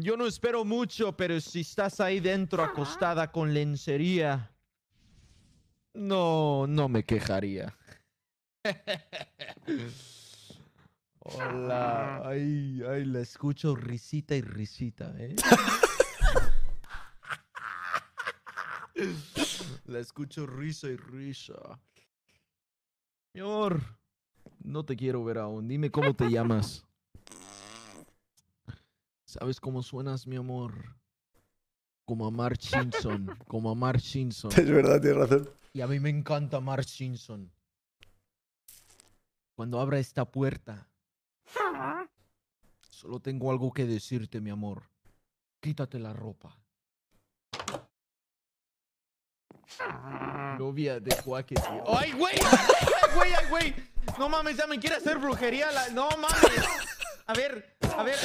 Yo no espero mucho, pero si estás ahí dentro acostada con lencería, no, no me quejaría. Hola, ay, ay, la escucho risita y risita, ¿eh? La escucho risa y risa. Señor, no te quiero ver aún. Dime cómo te llamas. ¿Sabes cómo suenas, mi amor? Como a Mark Simpson. como a Mark Simpson. Es verdad, tienes razón. Y a mí me encanta Mark Simpson. Cuando abra esta puerta, solo tengo algo que decirte, mi amor. Quítate la ropa. Novia de Joaquín. ¡Ay, güey! ¡Ay, güey! ¡Ay, güey! No mames, ya me quiere hacer brujería. La... No mames. A ver,